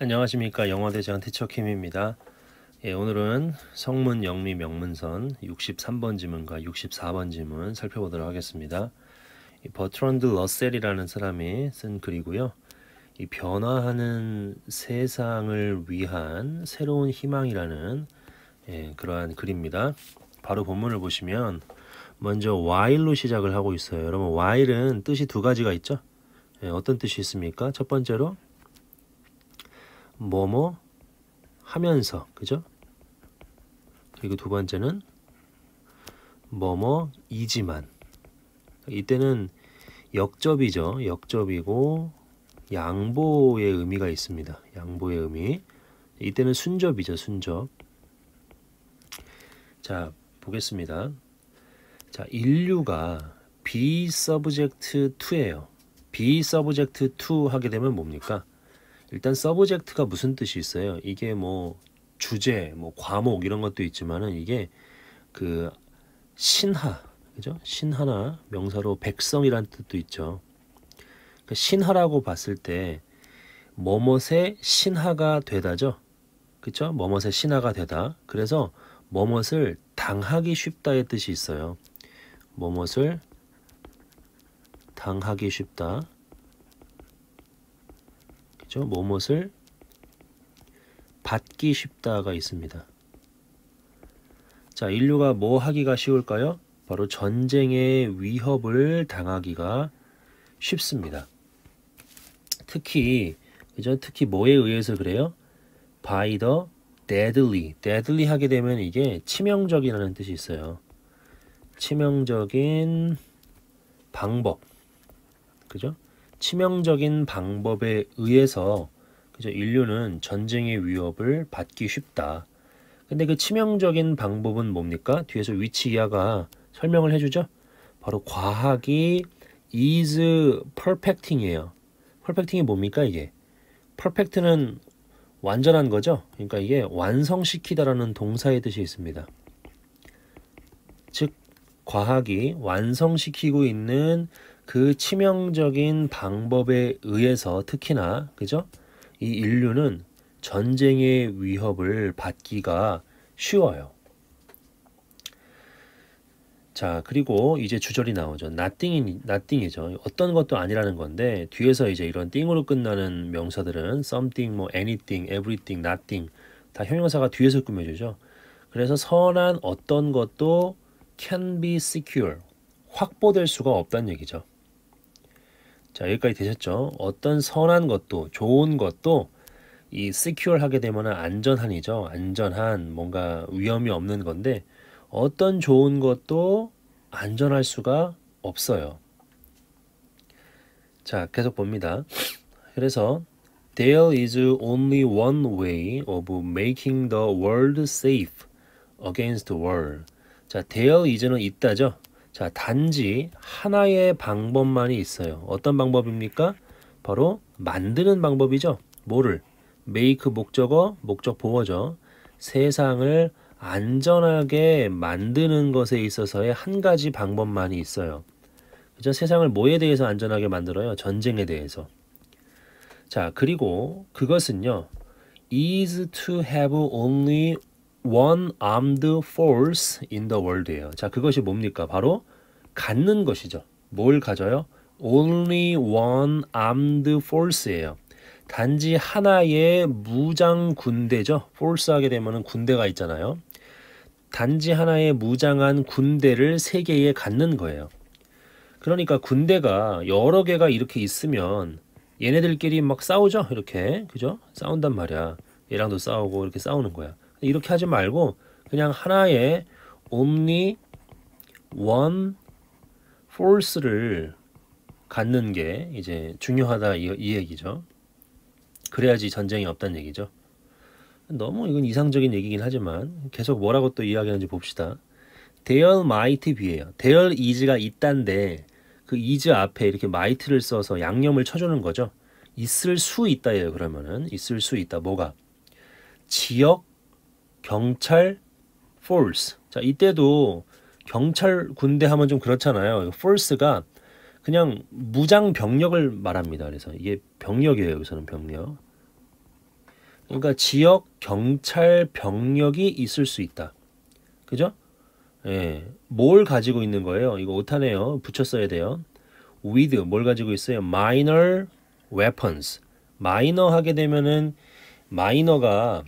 안녕하십니까 영화대장 티처킴입니다. 예, 오늘은 성문 영미 명문선 63번 지문과 64번 지문 살펴보도록 하겠습니다. 버트런드 러셀이라는 사람이 쓴 글이고요. 이 변화하는 세상을 위한 새로운 희망이라는 예, 그러한 글입니다. 바로 본문을 보시면 먼저 while로 시작을 하고 있어요. 여러분 while은 뜻이 두 가지가 있죠. 예, 어떤 뜻이 있습니까? 첫 번째로 뭐뭐 하면서 그죠? 그리고 두 번째는 뭐뭐 이지만 이때는 역접이죠. 역접이고 양보의 의미가 있습니다. 양보의 의미. 이때는 순접이죠. 순접. 자, 보겠습니다. 자, 인류가 비 서브젝트 j 에요비 서브젝트 j 하게 되면 뭡니까? 일단 서브젝트가 무슨 뜻이 있어요? 이게 뭐 주제, 뭐 과목 이런 것도 있지만은 이게 그 신하, 그죠? 신하나 명사로 백성이란 뜻도 있죠. 그러니까 신하라고 봤을 때 머뭇의 신하가 되다죠. 그쵸? 머뭇의 신하가 되다. 그래서 머뭇을 당하기 쉽다의 뜻이 있어요. 머뭇을 당하기 쉽다. 있죠. 무엇을 받기 쉽다가 있습니다. 자, 인류가 뭐 하기가 쉬울까요? 바로 전쟁의 위협을 당하기가 쉽습니다. 특히 그죠? 특히 뭐에 의해서 그래요? by the deadly. deadly 하게 되면 이게 치명적이라는 뜻이 있어요. 치명적인 방법. 그죠? 치명적인 방법에 의해서 그죠? 인류는 전쟁의 위협을 받기 쉽다. 근데 그 치명적인 방법은 뭡니까? 뒤에서 위치 이하가 설명을 해주죠. 바로 과학이 is perfecting이에요. perfecting이 뭡니까 이게? perfect는 완전한 거죠. 그러니까 이게 완성시키다라는 동사의 뜻이 있습니다. 즉 과학이 완성시키고 있는 그 치명적인 방법에 의해서 특히나 그죠? 이 인류는 전쟁의 위협을 받기가 쉬워요. 자, 그리고 이제 주절이 나오죠. nothing, nothing이죠. 어떤 것도 아니라는 건데 뒤에서 이제 이런 띵으로 끝나는 명사들은 something, 뭐 anything, everything, nothing 다 형용사가 뒤에서 꾸며주죠. 그래서 선한 어떤 것도 can be secure 확보될 수가 없다는 얘기죠. 자, 여기까지 되셨죠? 어떤 선한 것도, 좋은 것도 이 secure 하게 되면 안전한이죠. 안전한, 뭔가 위험이 없는 건데, 어떤 좋은 것도 안전할 수가 없어요. 자, 계속 봅니다. 그래서 There is only one way of making the world safe against w o r 자, there is는 있다죠. 자, 단지 하나의 방법만이 있어요. 어떤 방법입니까? 바로 만드는 방법이죠. 뭐를? 메이크 목적어, 목적 보어죠. 세상을 안전하게 만드는 것에 있어서의 한 가지 방법만이 있어요. 그죠? 세상을 뭐에 대해서 안전하게 만들어요? 전쟁에 대해서. 자, 그리고 그것은요. is to have only one armed force in the world예요. 자, 그것이 뭡니까? 바로 갖는 것이죠. 뭘 가져요? only one armed force예요. 단지 하나의 무장 군대죠. force 하게 되면은 군대가 있잖아요. 단지 하나의 무장한 군대를 세 개에 갖는 거예요. 그러니까 군대가 여러 개가 이렇게 있으면 얘네들끼리 막 싸우죠. 이렇게. 그죠? 싸운단 말이야. 얘랑도 싸우고 이렇게 싸우는 거야. 이렇게 하지 말고 그냥 하나의 옴니 원 f 스를 갖는 게 이제 중요하다 이, 이 얘기죠. 그래야지 전쟁이 없다는 얘기죠. 너무 이건 이상적인 얘기긴 하지만 계속 뭐라고 또 이야기하는지 봅시다. 대열 마이트 비예요. 대열 이즈가 있단데 그 이즈 앞에 이렇게 마이트를 써서 양념을 쳐주는 거죠. 있을 수 있다예요. 그러면은 있을 수 있다. 뭐가 지역 경찰 force. 자, 이때도 경찰 군대 하면 좀 그렇잖아요. force가 그냥 무장 병력을 말합니다. 그래서 이게 병력이에요. 여기서는 병력. 그러니까 지역 경찰 병력이 있을 수 있다. 그죠? 예. 뭘 가지고 있는 거예요? 이거 오타네요. 붙였어야 돼요. with 뭘 가지고 있어요? minor weapons. 마이너 하게 되면은 마이너가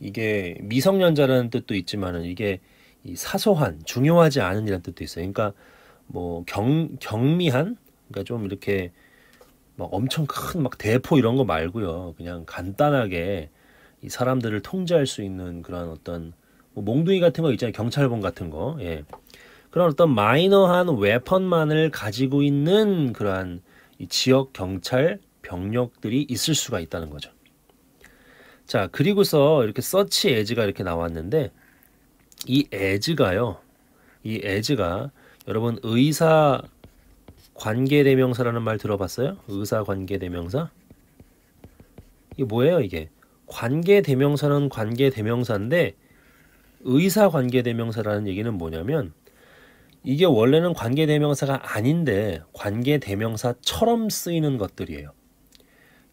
이게 미성년자라는 뜻도 있지만은 이게 이 사소한 중요하지 않은이란 뜻도 있어요. 그러니까 뭐 경, 경미한 그러니까 좀 이렇게 막 엄청 큰 막 대포 이런 거 말고요. 그냥 간단하게 이 사람들을 통제할 수 있는 그런 어떤 뭐 몽둥이 같은 거 있잖아요. 경찰본 같은 거. 예. 그런 어떤 마이너한 웨펀만을 가지고 있는 그러한 이 지역 경찰 병력들이 있을 수가 있다는 거죠. 자, 그리고서 이렇게 서치 에지가 이렇게 나왔는데 이 에지가요. 이 에지가 여러분 의사 관계대명사라는 말 들어봤어요? 의사 관계대명사? 이게 뭐예요, 이게? 관계대명사는 관계대명사인데 의사 관계대명사라는 얘기는 뭐냐면 이게 원래는 관계대명사가 아닌데 관계대명사처럼 쓰이는 것들이에요.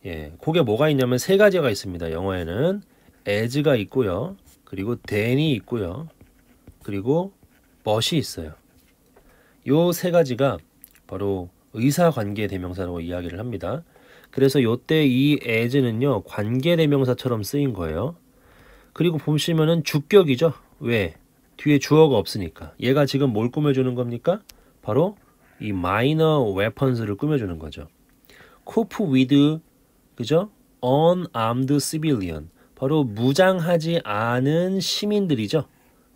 예, 그게 뭐가 있냐면 세 가지가 있습니다. 영어에는 as가 있고요. 그리고 then이 있고요. 그리고 but이 있어요. 요 세 가지가 바로 의사관계 대명사라고 이야기를 합니다. 그래서 요 때 이 as는요. 관계 대명사처럼 쓰인 거예요. 그리고 보시면은 주격이죠. 왜? 뒤에 주어가 없으니까. 얘가 지금 뭘 꾸며주는 겁니까? 바로 이 minor weapons를 꾸며주는 거죠. cope with 그죠? unarmed civilian 바로 무장하지 않은 시민들이죠.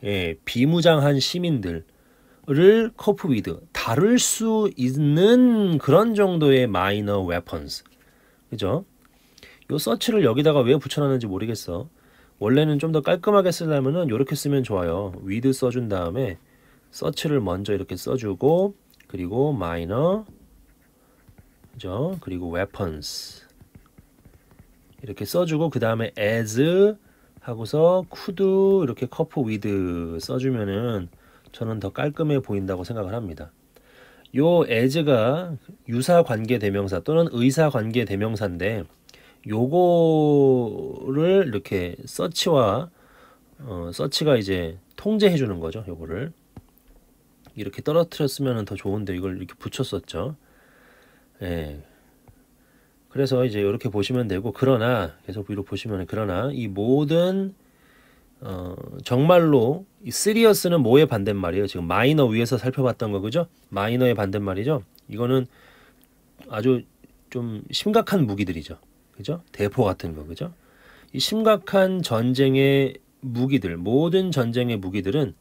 예, 비무장한 시민들을 커프 위드 다룰 수 있는 그런 정도의 마이너 웨펀스 그죠? 요 서치를 여기다가 왜 붙여놨는지 모르겠어. 원래는 좀 더 깔끔하게 쓰려면은 이렇게 쓰면 좋아요. 위드 써준 다음에 서치를 먼저 이렇게 써주고 그리고 마이너 그죠? 그리고 웨펀스 이렇게 써주고 그 다음에 as 하고서 could 이렇게 커프 with 써주면은 저는 더 깔끔해 보인다고 생각을 합니다. 요 as가 유사 관계 대명사 또는 의사 관계 대명사인데 요거를 이렇게 서치와 어, 서치가 이제 통제해 주는 거죠. 요거를 이렇게 떨어뜨렸으면 더 좋은데 이걸 이렇게 붙였었죠. 예. 그래서 이제 이렇게 보시면 되고 그러나 계속 위로 보시면 그러나 이 모든 어, 정말로 이 시리어스는 뭐의 반대말이에요? 지금 마이너 위에서 살펴봤던 거 그죠? 마이너의 반대말이죠. 이거는 아주 좀 심각한 무기들이죠. 그죠? 대포 같은 거 그죠? 이 심각한 전쟁의 무기들, 모든 전쟁의 무기들은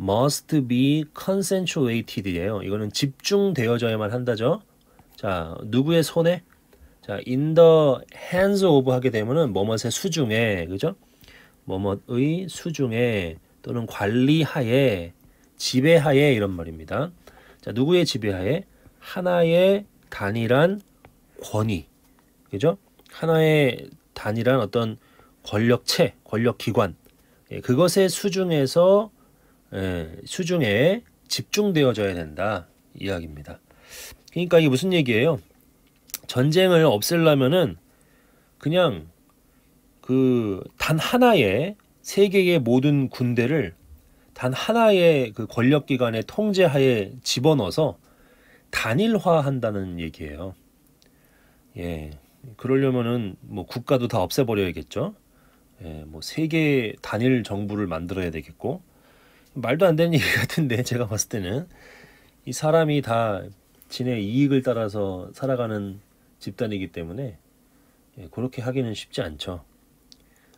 must be concentrated 예요. 이거는 집중되어져야만 한다죠. 자, 누구의 손에? 자, in the hands of 하게 되면은 뭐뭇의 수중에 그죠? 뭐뭇의 수중에 또는 관리하에 지배하에 이런 말입니다. 자, 누구의 지배하에? 하나의 단일한 권위. 그죠? 하나의 단일한 어떤 권력체, 권력기관. 예, 그것의 수중에서 예, 수중에 집중되어져야 된다 이야기입니다. 그러니까 이게 무슨 얘기예요? 전쟁을 없앨라면은 그냥 그 단 하나의 세계의 모든 군대를 단 하나의 그 권력 기관의 통제하에 집어넣어서 단일화한다는 얘기예요. 예. 그러려면은 뭐 국가도 다 없애버려야겠죠. 예, 뭐 세계 단일 정부를 만들어야 되겠고 말도 안 되는 얘기 같은데 제가 봤을 때는 이 사람이 다 진의 이익을 따라서 살아가는 집단이기 때문에 예, 그렇게 하기는 쉽지 않죠.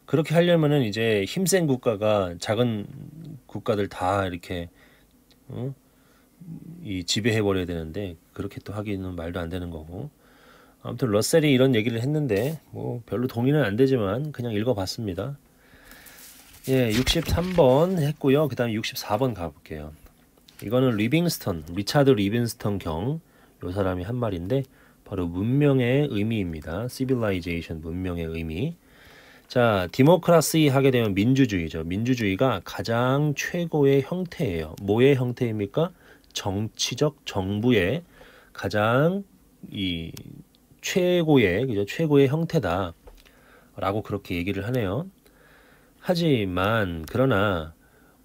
그렇게 하려면은 이제 힘센 국가가 작은 국가들 다 이렇게 어? 이 지배해 버려야 되는데 그렇게 또 하기는 말도 안 되는 거고 아무튼 러셀이 이런 얘기를 했는데 뭐 별로 동의는 안 되지만 그냥 읽어봤습니다. 예, 63번 했고요. 그 다음에 64번 가볼게요. 이거는 리빙스턴, 리차드 리빙스턴 경, 요 사람이 한 말인데, 바로 문명의 의미입니다. civilization 문명의 의미. 자, 디모크라시 하게 되면 민주주의죠. 민주주의가 가장 최고의 형태예요. 뭐의 형태입니까? 정치적 정부의 가장 이 최고의 그죠? 최고의 형태다라고 그렇게 얘기를 하네요. 하지만 그러나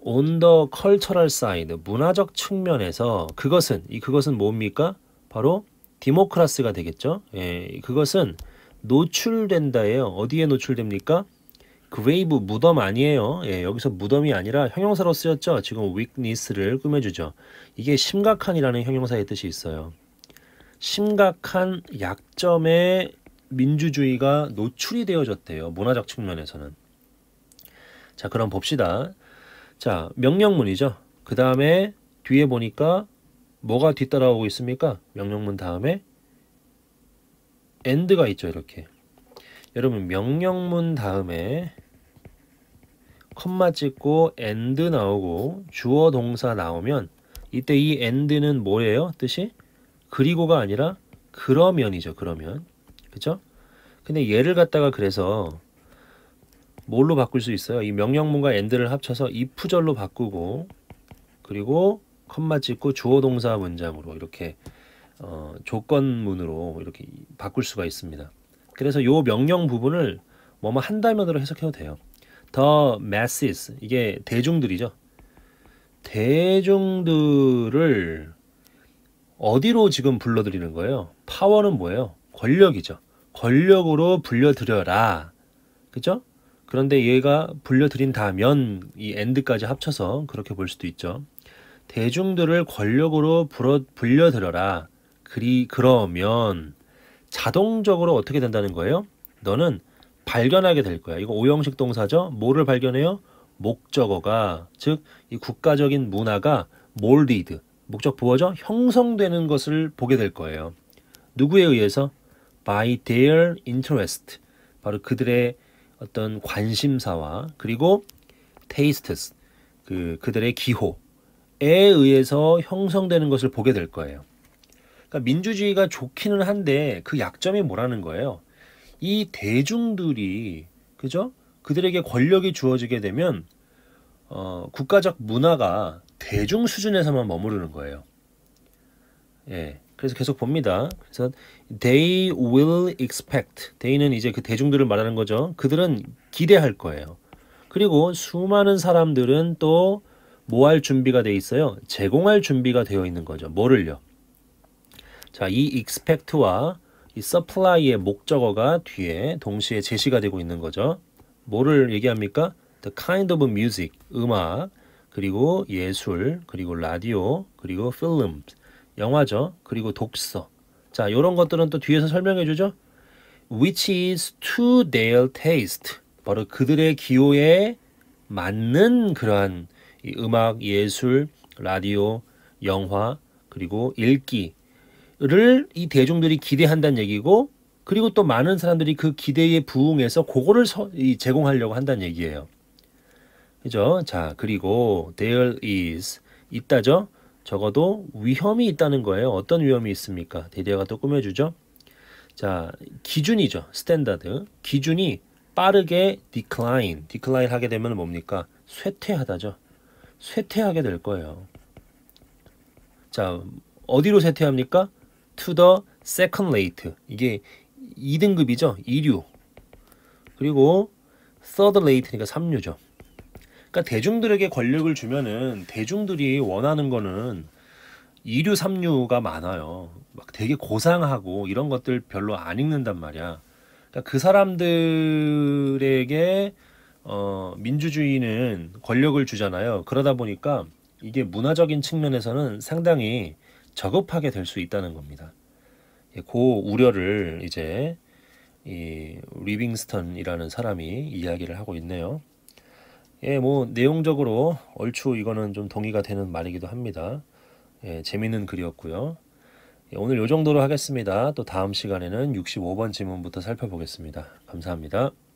온더 컬처럴 사이드 문화적 측면에서 그것은 이 그것은 뭡니까? 바로 디모크라스가 되겠죠. 예, 그것은 노출된다예요. 어디에 노출됩니까? 그레이브 무덤 아니에요. 예, 여기서 무덤이 아니라 형용사로 쓰였죠. 지금 weakness를 꾸며주죠. 이게 심각한이라는 형용사의 뜻이 있어요. 심각한 약점에 민주주의가 노출이 되어졌대요. 문화적 측면에서는. 자, 그럼 봅시다. 자, 명령문이죠. 그 다음에 뒤에 보니까 뭐가 뒤따라오고 있습니까? 명령문 다음에 and가 있죠 이렇게 여러분 명령문 다음에 컴마 찍고 and 나오고 주어 동사 나오면 이때 이 and는 뭐예요? 뜻이 그리고가 아니라 그러면이죠. 그러면. 그쵸 근데 얘를 갖다가 그래서 뭘로 바꿀 수 있어요? 이 명령문과 and를 합쳐서 if절로 바꾸고 그리고 컴마 찍고 주어 동사 문장으로 이렇게 어, 조건문으로 이렇게 바꿀 수가 있습니다. 그래서 요 명령 부분을 뭐뭐 한 단면으로 해석해도 돼요. The masses 이게 대중들이죠. 대중들을 어디로 지금 불러들이는 거예요? 파워는 뭐예요? 권력이죠. 권력으로 불려들여라. 그죠? 그런데 얘가 불려들인다면 이 엔드까지 합쳐서 그렇게 볼 수도 있죠. 대중들을 권력으로 불어, 불려들어라. 그리 그러면 자동적으로 어떻게 된다는 거예요? 너는 발견하게 될 거야. 이거 오형식 동사죠. 뭐를 발견해요? 목적어가 즉 이 국가적인 문화가 몰디드 목적 부어죠 형성되는 것을 보게 될 거예요. 누구에 의해서? By their interest 바로 그들의 어떤 관심사와 그리고 tastes 그 그들의 기호 에 의해서 형성되는 것을 보게 될 거예요. 그러니까 민주주의가 좋기는 한데 그 약점이 뭐라는 거예요? 이 대중들이 그죠? 그들에게 권력이 주어지게 되면 어, 국가적 문화가 대중 수준에서만 머무르는 거예요. 예. 그래서 계속 봅니다. 그래서 they will expect. they는 이제 그 대중들을 말하는 거죠. 그들은 기대할 거예요. 그리고 수많은 사람들은 또 뭐할 준비가 돼 있어요? 제공할 준비가 되어 있는 거죠. 뭐를요? 자, 이 expect와 이 supply의 목적어가 뒤에 동시에 제시가 되고 있는 거죠. 뭐를 얘기합니까? The kind of music, 음악, 그리고 예술, 그리고 라디오, 그리고 film, 영화죠. 그리고 독서. 자, 이런 것들은 또 뒤에서 설명해 주죠. Which is to their taste. 바로 그들의 기호에 맞는 그러한 이 음악, 예술, 라디오, 영화 그리고 읽기를 이 대중들이 기대한다는 얘기고 그리고 또 많은 사람들이 그 기대에 부응해서 그거를 서, 이, 제공하려고 한다는 얘기예요. 그죠? 자, 그리고 there is 있다죠? 적어도 위험이 있다는 거예요. 어떤 위험이 있습니까? 대리아가 또 꾸며주죠. 자, 기준이죠. 스탠다드. 기준이 빠르게 decline. decline 하게 되면 뭡니까? 쇠퇴하다죠. 쇠퇴하게 될 거예요. 자, 어디로 쇠퇴합니까? To the second rate. 이게 2등급이죠. 2류. 그리고 third rate니까 3류죠. 그러니까 대중들에게 권력을 주면은 대중들이 원하는 거는 2류, 3류가 많아요. 막 되게 고상하고 이런 것들 별로 안 읽는단 말이야. 그러니까 그 사람들에게 어, 민주주의는 권력을 주잖아요. 그러다 보니까 이게 문화적인 측면에서는 상당히 저급하게 될 수 있다는 겁니다. 그 우려를 이제 이 리빙스턴이라는 사람이 이야기를 하고 있네요. 예, 뭐 내용적으로 얼추 이거는 좀 동의가 되는 말이기도 합니다. 예, 재밌는 글이었고요. 예, 오늘 요 정도로 하겠습니다. 또 다음 시간에는 65번 지문부터 살펴보겠습니다. 감사합니다.